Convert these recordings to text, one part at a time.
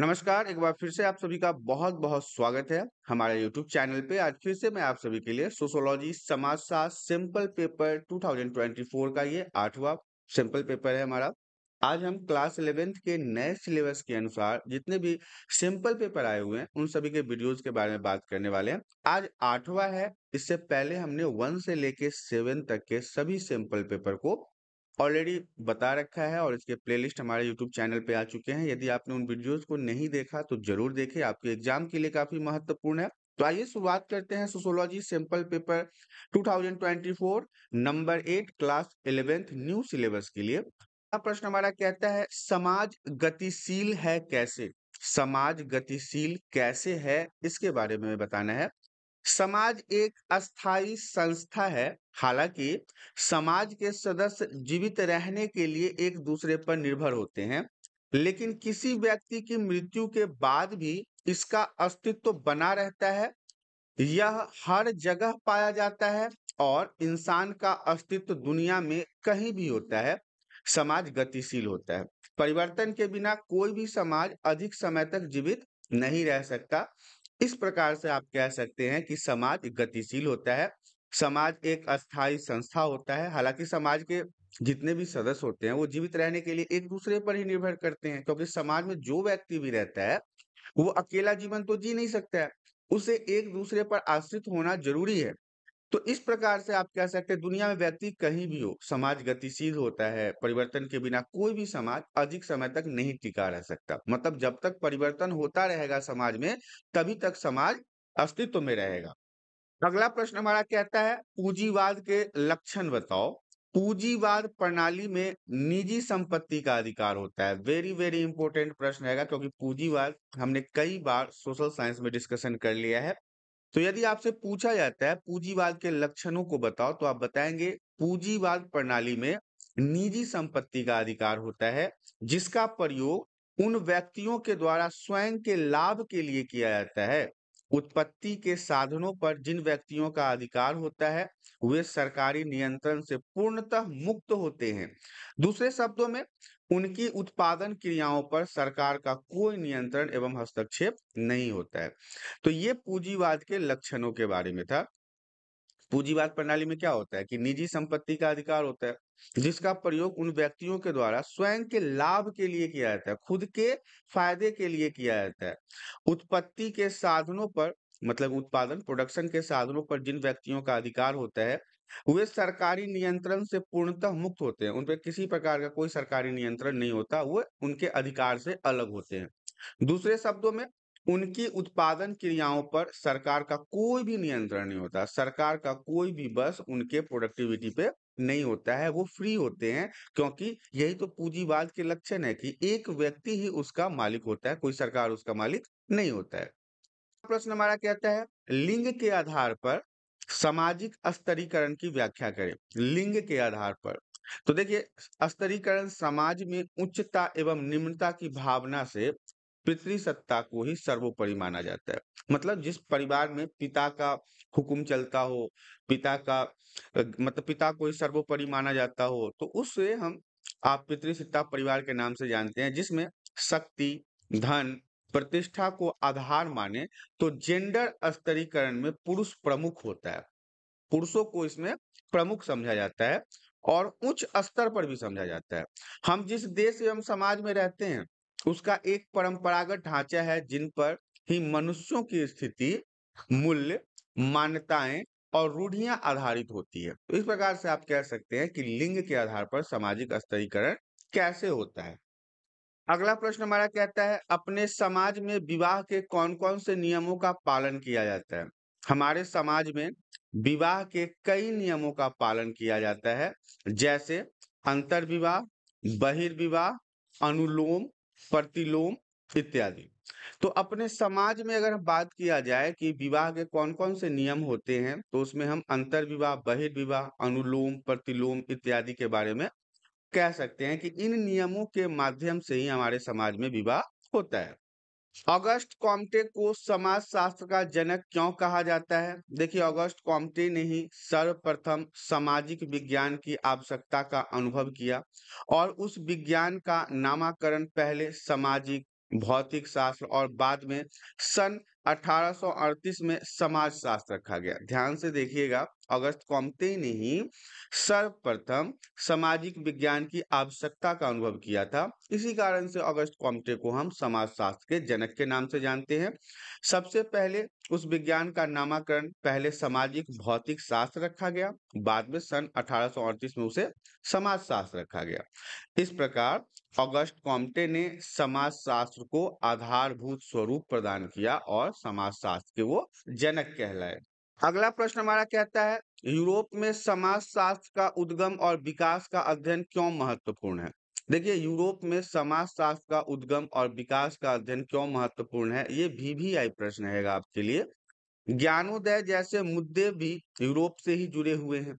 नमस्कार एक बार फिर से आप सभी का बहुत बहुत स्वागत है हमारे YouTube चैनल पे आज फिर से मैं आप सभी के लिए सोशोलॉजी समाज शास्त्र सिंपल पेपर 2024 का ये आठवां सिंपल पेपर है हमारा आज हम क्लास इलेवेंथ के नए सिलेबस के अनुसार जितने भी सिंपल पेपर आए हुए हैं उन सभी के वीडियोज के बारे में बात करने वाले हैं आज आठवां है इससे पहले हमने वन से लेके सेवन तक के सभी सिंपल पेपर को ऑलरेडी बता रखा है और इसके प्लेलिस्ट हमारे यूट्यूब चैनल पे आ चुके हैं यदि आपने उन वीडियोस को नहीं देखा तो जरूर देखें आपके एग्जाम के लिए काफी महत्वपूर्ण है तो आइए शुरुआत करते हैं sociology sample paper 2024 number eight class eleventh new syllabus के लिए प्रश्न हमारा कहता है समाज गतिशील है कैसे समाज गतिशील कैसे है इसके बारे में बताना है समाज एक अस्थायी संस्था है हालांकि समाज के सदस्य जीवित रहने के लिए एक दूसरे पर निर्भर होते हैं लेकिन किसी व्यक्ति की मृत्यु के बाद भी इसका अस्तित्व बना रहता है यह हर जगह पाया जाता है और इंसान का अस्तित्व दुनिया में कहीं भी होता है समाज गतिशील होता है परिवर्तन के बिना कोई भी समाज अधिक समय तक जीवित नहीं रह सकता इस प्रकार से आप कह सकते हैं कि समाज गतिशील होता है समाज एक अस्थायी संस्था होता है हालांकि समाज के जितने भी सदस्य होते हैं वो जीवित रहने के लिए एक दूसरे पर ही निर्भर करते हैं क्योंकि समाज में जो व्यक्ति भी रहता है वो अकेला जीवन तो जी नहीं सकता है उसे एक दूसरे पर आश्रित होना जरूरी है तो इस प्रकार से आप कह सकते हैं दुनिया में व्यक्ति कहीं भी हो समाज गतिशील होता है परिवर्तन के बिना कोई भी समाज अधिक समय तक नहीं टिका रह सकता मतलब जब तक परिवर्तन होता रहेगा समाज में तभी तक समाज अस्तित्व में रहेगा अगला प्रश्न हमारा कहता है पूंजीवाद के लक्षण बताओ पूंजीवाद प्रणाली में निजी संपत्ति का अधिकार होता है वेरी वेरी इंपॉर्टेंट प्रश्न रहेगा क्योंकि पूंजीवाद हमने कई बार सोशल साइंस में डिस्कशन कर लिया है तो यदि आपसे पूछा जाता है पूंजीवाद के लक्षणों को बताओ तो आप बताएंगे पूंजीवाद प्रणाली में निजी संपत्ति का अधिकार होता है जिसका प्रयोग उन व्यक्तियों के द्वारा स्वयं के लाभ के लिए किया जाता है उत्पत्ति के साधनों पर जिन व्यक्तियों का अधिकार होता है वे सरकारी नियंत्रण से पूर्णतः मुक्त होते हैं दूसरे शब्दों में उनकी उत्पादन क्रियाओं पर सरकार का कोई नियंत्रण एवं हस्तक्षेप नहीं होता है तो ये पूंजीवाद के लक्षणों के बारे में था पूंजीवाद प्रणाली में क्या होता है कि निजी संपत्ति का अधिकार होता है जिसका प्रयोग उन व्यक्तियों के द्वारा स्वयं के लाभ के लिए किया जाता है खुद के फायदे के लिए किया जाता है उत्पत्ति के साधनों पर मतलब उत्पादन प्रोडक्शन के साधनों पर जिन व्यक्तियों का अधिकार होता है वे सरकारी नियंत्रण से पूर्णतः मुक्त होते हैं उन पर किसी प्रकार का कोई सरकारी नियंत्रण नहीं होता वह उनके अधिकार से अलग होते हैं दूसरे शब्दों में उनकी उत्पादन क्रियाओं पर सरकार का कोई भी नियंत्रण नहीं होता सरकार का कोई भी बस उनके प्रोडक्टिविटी पे नहीं होता है वो फ्री होते हैं क्योंकि यही तो पूंजीवाद के लक्षण है कि एक व्यक्ति ही उसका मालिक होता है कोई सरकार उसका मालिक नहीं होता है प्रश्न हमारा कहता है लिंग के आधार पर सामाजिक स्तरीकरण की व्याख्या करें लिंग के आधार पर तो देखिए स्तरीकरण समाज में उच्चता एवं निम्नता की भावना से पितृसत्ता को ही सर्वोपरि माना जाता है मतलब जिस परिवार में पिता का हुक्म चलता हो पिता का मतलब पिता को ही सर्वोपरि माना जाता हो तो उससे हम आप पितृसत्ता परिवार के नाम से जानते हैं जिसमें शक्ति धन प्रतिष्ठा को आधार माने तो जेंडर स्तरीकरण में पुरुष प्रमुख होता है पुरुषों को इसमें प्रमुख समझा जाता है और उच्च स्तर पर भी समझा जाता है हम जिस देश एवं समाज में रहते हैं उसका एक परंपरागत ढांचा है जिन पर ही मनुष्यों की स्थिति मूल्य मान्यताएं और रूढ़ियां आधारित होती है तो इस प्रकार से आप कह सकते हैं कि लिंग के आधार पर सामाजिक स्तरीकरण कैसे होता है अगला प्रश्न हमारा कहता है अपने समाज में विवाह के कौन कौन से नियमों का पालन किया जाता है हमारे समाज में विवाह के कई नियमों का पालन किया जाता है जैसे अंतर विवाह बहिर्विवाह अनुलोम प्रतिलोम इत्यादि तो अपने समाज में अगर बात किया जाए कि विवाह के कौन कौन से नियम होते हैं तो उसमें हम अंतर विवाह बहिर्विवाह अनुलोम प्रतिलोम इत्यादि के बारे में कह सकते हैं कि इन नियमों के माध्यम से ही हमारे समाज में विवाह होता है ऑगस्ट कॉम्टे को समाज शास्त्र का जनक क्यों कहा जाता है देखिए ऑगस्ट कॉम्टे ने ही सर्वप्रथम सामाजिक विज्ञान की आवश्यकता का अनुभव किया और उस विज्ञान का नामाकरण पहले सामाजिक भौतिक शास्त्र और बाद में सन 1838 में समाज शास्त्र रखा गया ध्यान से देखिएगा अगस्त कॉमते ने ही सर्वप्रथम सामाजिक विज्ञान की आवश्यकता का अनुभव किया था इसी कारण से अगस्त कॉमते को हम समाजशास्त्र के जनक के नाम से जानते हैं सबसे पहले उस विज्ञान का नामकरण पहले सामाजिक भौतिक शास्त्र रखा गया बाद में सन अठारह में उसे समाजशास्त्र रखा गया इस प्रकार अगस्त कॉम्टे ने समाजशास्त्र को आधारभूत स्वरूप प्रदान किया और समाजशास्त्र के वो जनक कहलाए अगला प्रश्न हमारा कहता है यूरोप में समाज शास्त्र का उद्गम और विकास का अध्ययन क्यों महत्वपूर्ण है देखिए यूरोप में समाज शास्त्र का उद्गम और विकास का अध्ययन क्यों महत्वपूर्ण है ये भी आई प्रश्न है आपके लिए ज्ञानोदय जैसे मुद्दे भी यूरोप से ही जुड़े हुए हैं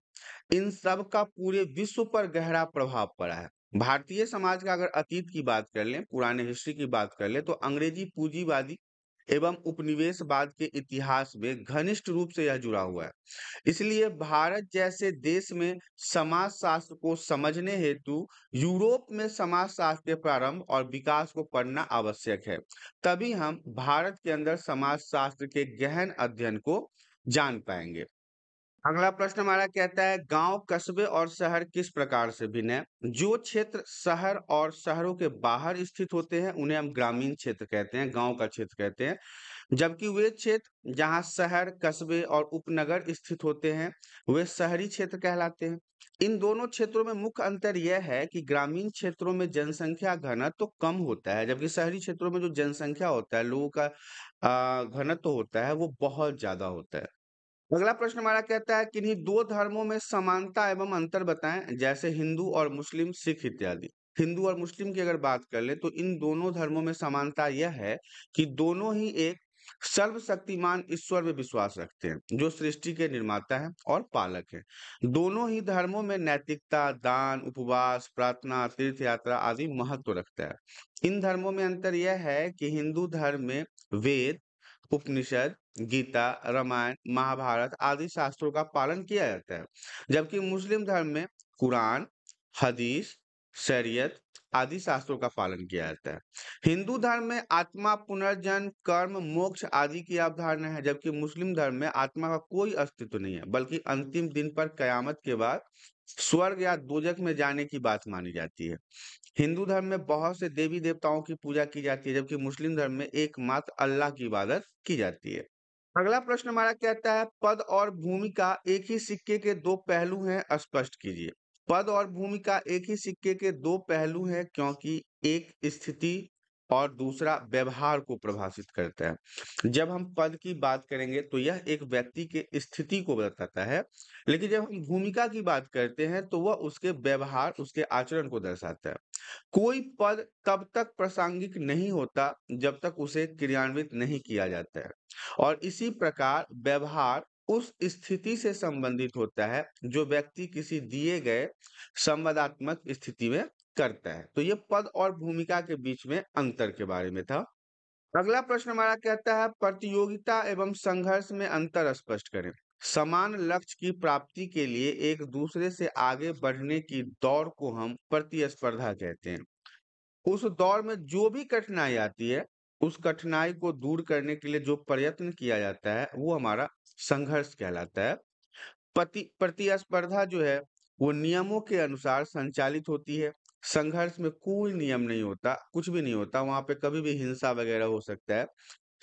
इन सब का पूरे विश्व पर गहरा प्रभाव पड़ा है भारतीय समाज का अगर अतीत की बात कर लें पुराने हिस्ट्री की बात कर लें तो अंग्रेजी पूंजीवादी एवं उपनिवेशवाद के इतिहास में घनिष्ठ रूप से यह जुड़ा हुआ है इसलिए भारत जैसे देश में समाज शास्त्र को समझने हेतु यूरोप में समाज शास्त्र के प्रारंभ और विकास को पढ़ना आवश्यक है तभी हम भारत के अंदर समाज शास्त्र के गहन अध्ययन को जान पाएंगे अगला प्रश्न हमारा कहता है गांव कस्बे और शहर किस प्रकार से भिन्न है जो क्षेत्र शहर और शहरों के बाहर स्थित होते हैं उन्हें हम ग्रामीण क्षेत्र कहते हैं गांव का क्षेत्र कहते हैं जबकि वे क्षेत्र जहां शहर कस्बे और उपनगर स्थित होते हैं वे शहरी क्षेत्र कहलाते हैं इन दोनों क्षेत्रों में मुख्य अंतर यह है कि ग्रामीण क्षेत्रों में जनसंख्या घनत्व तो कम होता है जबकि शहरी क्षेत्रों में जो जनसंख्या होता है लोगों का घनत्व तो होता है वो बहुत ज्यादा होता है अगला प्रश्न हमारा कहता है किन्हीं दो धर्मों में समानता एवं अंतर बताएं जैसे हिंदू और मुस्लिम सिख इत्यादि हिंदू और मुस्लिम की अगर बात कर ले तो इन दोनों धर्मों में समानता यह है कि दोनों ही एक सर्वशक्तिमान ईश्वर में विश्वास रखते हैं जो सृष्टि के निर्माता है और पालक है दोनों ही धर्मों में नैतिकता दान उपवास प्रार्थना तीर्थ यात्रा आदि महत्व रखता है इन धर्मों में अंतर यह है कि हिंदू धर्म में वेद उपनिषद गीता रामायण महाभारत आदि शास्त्रों का पालन किया जाता है जबकि मुस्लिम धर्म में कुरान हदीस शरीयत आदि शास्त्रों का पालन किया जाता है हिंदू धर्म में आत्मा पुनर्जन्म कर्म मोक्ष आदि की अवधारणा है जबकि मुस्लिम धर्म में आत्मा का कोई अस्तित्व नहीं है बल्कि अंतिम दिन पर कयामत के बाद स्वर्ग या दोजक में जाने की बात मानी जाती है हिंदू धर्म में बहुत से देवी देवताओं की पूजा की जाती है जबकि मुस्लिम धर्म में एकमात्र अल्लाह की इबादत की जाती है अगला प्रश्न हमारा कहता है पद और भूमि का एक ही सिक्के के दो पहलू हैं स्पष्ट कीजिए पद और भूमि का एक ही सिक्के के दो पहलू हैं क्योंकि एक स्थिति और दूसरा व्यवहार को प्रभाषित करता है जब हम पद की बात करेंगे तो यह एक व्यक्ति के स्थिति को बताता है लेकिन जब हम भूमिका की बात करते हैं तो वह उसके व्यवहार उसके आचरण को दर्शाता है कोई पद तब तक प्रासंगिक नहीं होता जब तक उसे क्रियान्वित नहीं किया जाता है और इसी प्रकार व्यवहार उस स्थिति से संबंधित होता है जो व्यक्ति किसी दिए गए संवादात्मक स्थिति में करता है तो ये पद और भूमिका के बीच में अंतर के बारे में था अगला प्रश्न हमारा कहता है प्रतियोगिता एवं संघर्ष में अंतर स्पष्ट करें समान लक्ष्य की प्राप्ति के लिए एक दूसरे से आगे बढ़ने की दौड़ को हम प्रतिस्पर्धा कहते हैं उस दौड़ में जो भी कठिनाई आती है उस कठिनाई को दूर करने के लिए जो प्रयत्न किया जाता है वो हमारा संघर्ष कहलाता है पति प्रतिस्पर्धा जो है वो नियमों के अनुसार संचालित होती है संघर्ष में कोई नियम नहीं होता कुछ भी नहीं होता वहां पे कभी भी हिंसा वगैरह हो सकता है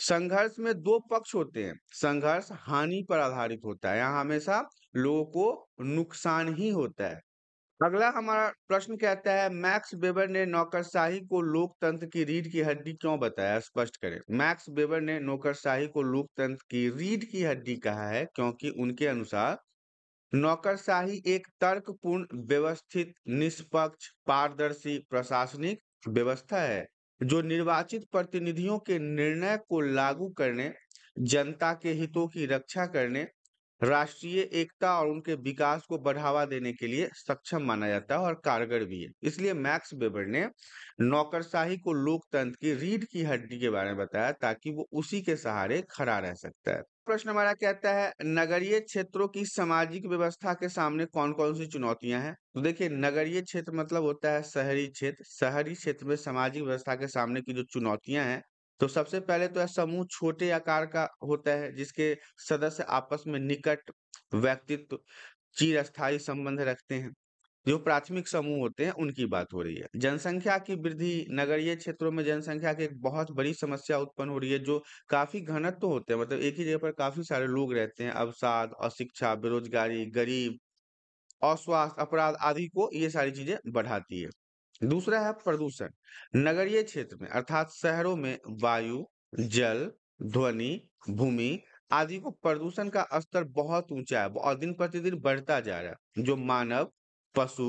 संघर्ष में दो पक्ष होते हैं संघर्ष हानि पर आधारित होता है यहाँ हमेशा लोगों को नुकसान ही होता है अगला हमारा प्रश्न कहता है मैक्स बेबर ने नौकरशाही को लोकतंत्र की रीढ़ की हड्डी क्यों बताया स्पष्ट करें मैक्स बेबर ने नौकरशाही को लोकतंत्र की रीढ़ की हड्डी कहा है क्योंकि उनके अनुसार नौकरशाही एक तर्कपूर्ण व्यवस्थित निष्पक्ष पारदर्शी प्रशासनिक व्यवस्था है जो निर्वाचित प्रतिनिधियों के निर्णय को लागू करने जनता के हितों की रक्षा करने राष्ट्रीय एकता और उनके विकास को बढ़ावा देने के लिए सक्षम माना जाता है और कारगर भी है इसलिए मैक्स बेबर ने नौकरशाही को लोकतंत्र की रीढ़ की हड्डी के बारे में बताया ताकि वो उसी के सहारे खड़ा रह सकता है प्रश्न हमारा कहता है नगरीय क्षेत्रों की सामाजिक व्यवस्था के सामने कौन कौन सी चुनौतियां हैं तो देखिए नगरीय क्षेत्र मतलब होता है शहरी क्षेत्र शहरी क्षेत्र में सामाजिक व्यवस्था के सामने की जो चुनौतियां हैं तो सबसे पहले तो समूह छोटे आकार का होता है जिसके सदस्य आपस में निकट व्यक्तित्व चिरस्थायी संबंध रखते हैं जो प्राथमिक समूह होते हैं उनकी बात हो रही है जनसंख्या की वृद्धि नगरीय क्षेत्रों में जनसंख्या की एक बहुत बड़ी समस्या उत्पन्न हो रही है जो काफी घनत्व तो होते हैं मतलब एक ही जगह पर काफी सारे लोग रहते हैं अवसाद अशिक्षा बेरोजगारी गरीब अस्वास्थ्य अपराध आदि को ये सारी चीजें बढ़ाती है दूसरा है प्रदूषण नगरीय क्षेत्र में अर्थात शहरों में वायु जल ध्वनि भूमि आदि को प्रदूषण का स्तर बहुत ऊंचा है और दिन प्रतिदिन बढ़ता जा रहा है जो मानव पशु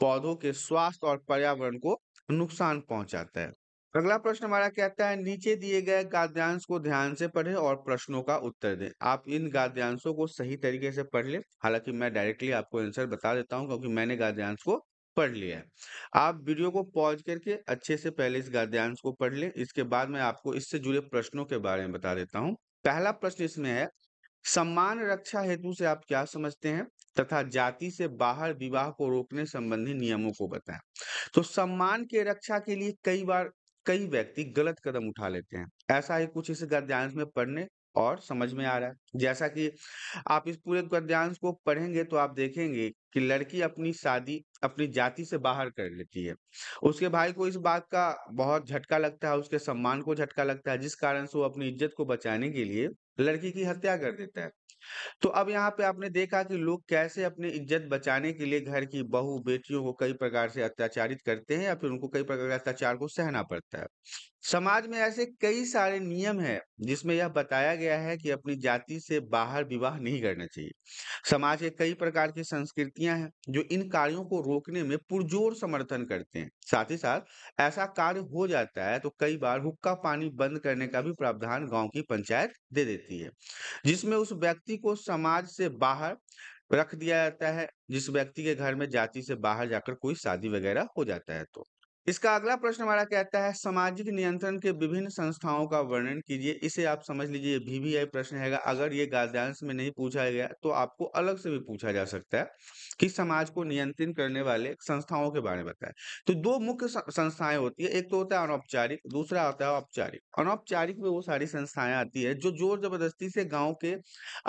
पौधों के स्वास्थ्य और पर्यावरण को नुकसान पहुंचाता है अगला प्रश्न हमारा कहता है नीचे दिए गए गाद्यांश को ध्यान से पढ़ें और प्रश्नों का उत्तर दें आप इन गाद्यांशों को सही तरीके से पढ़ लें हालांकि मैं डायरेक्टली आपको आंसर बता देता हूं क्योंकि मैंने गाद्यांश को पढ़ लिया है आप वीडियो को पॉज करके अच्छे से पहले इस गाद्यांश को पढ़ लें इसके बाद मैं आपको इससे जुड़े प्रश्नों के बारे में बता देता हूँ पहला प्रश्न इसमें है सम्मान रक्षा हेतु से आप क्या समझते हैं तथा जाति से बाहर विवाह को रोकने संबंधी नियमों को बताएं तो सम्मान के रक्षा के लिए कई बार कई व्यक्ति गलत कदम उठा लेते हैं ऐसा ही कुछ इस गद्यांश में पढ़ने और समझ में आ रहा है जैसा कि आप इस पूरे गद्यांश को पढ़ेंगे तो आप देखेंगे कि लड़की अपनी शादी अपनी जाति से बाहर कर लेती है उसके भाई को इस बात का बहुत झटका लगता है उसके सम्मान को झटका लगता है जिस कारण से वो अपनी इज्जत को बचाने के लिए लड़की की हत्या कर देता है तो अब यहाँ पे आपने देखा कि लोग कैसे अपनी इज्जत बचाने के लिए घर की बहू बेटियों को कई प्रकार से अत्याचारित करते हैं या फिर उनको कई प्रकार के अत्याचार को सहना पड़ता है समाज में ऐसे कई सारे नियम हैं जिसमें यह बताया गया है कि अपनी जाति से बाहर विवाह नहीं करना चाहिए समाज के कई प्रकार की संस्कृतियां हैं जो इन कार्यों को रोकने में पुरजोर समर्थन करते हैं साथ ही साथ ऐसा कार्य हो जाता है तो कई बार हुक्का पानी बंद करने का भी प्रावधान गाँव की पंचायत दे देती देती है जिसमें उस व्यक्ति को समाज से बाहर रख दिया जाता है जिस व्यक्ति के घर में जाति से बाहर जाकर कोई शादी वगैरह हो जाता है तो इसका अगला प्रश्न हमारा कहता है सामाजिक नियंत्रण के विभिन्न संस्थाओं का वर्णन कीजिए इसे आप समझ लीजिए आई प्रश्न है अगर ये गाइडेंस में नहीं पूछा गया तो आपको अलग से भी पूछा जा सकता है कि समाज को नियंत्रित करने वाले संस्थाओं के बारे में बताएं तो दो मुख्य संस्थाएं होती है एक तो होता है अनौपचारिक दूसरा होता है औपचारिक अनौपचारिक में वो सारी संस्थाएं आती है जो जोर जबरदस्ती से गाँव के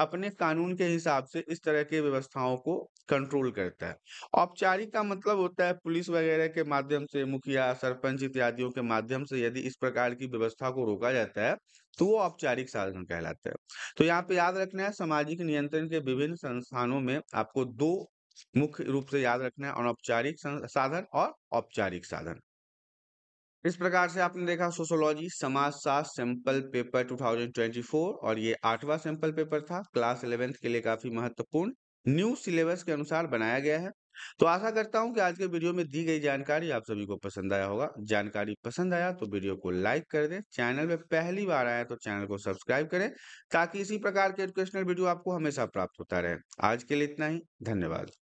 अपने कानून के हिसाब से इस तरह के व्यवस्थाओं को कंट्रोल करता है औपचारिक का मतलब होता है पुलिस वगैरह के माध्यम से मुखिया सरपंच इत्यादियों के माध्यम से यदि इस प्रकार की व्यवस्था को रोका जाता है तो वो औपचारिक साधन कहलाता है तो यहाँ पे याद रखना है सामाजिक नियंत्रण के विभिन्न संस्थानों में आपको दो मुख्य रूप से याद रखना है अनौपचारिक साधन और औपचारिक साधन इस प्रकार से आपने देखा सोशोलॉजी समाजशास्त्र सैंपल पेपर 2024 और ये आठवां सैंपल पेपर था क्लास इलेवेंथ के लिए काफी महत्वपूर्ण न्यू सिलेबस के अनुसार बनाया गया है तो आशा करता हूं कि आज के वीडियो में दी गई जानकारी आप सभी को पसंद आया होगा जानकारी पसंद आया तो वीडियो को लाइक कर दें चैनल में पहली बार आया तो चैनल को सब्सक्राइब करें ताकि इसी प्रकार के एजुकेशनल वीडियो आपको हमेशा प्राप्त होता रहे आज के लिए इतना ही धन्यवाद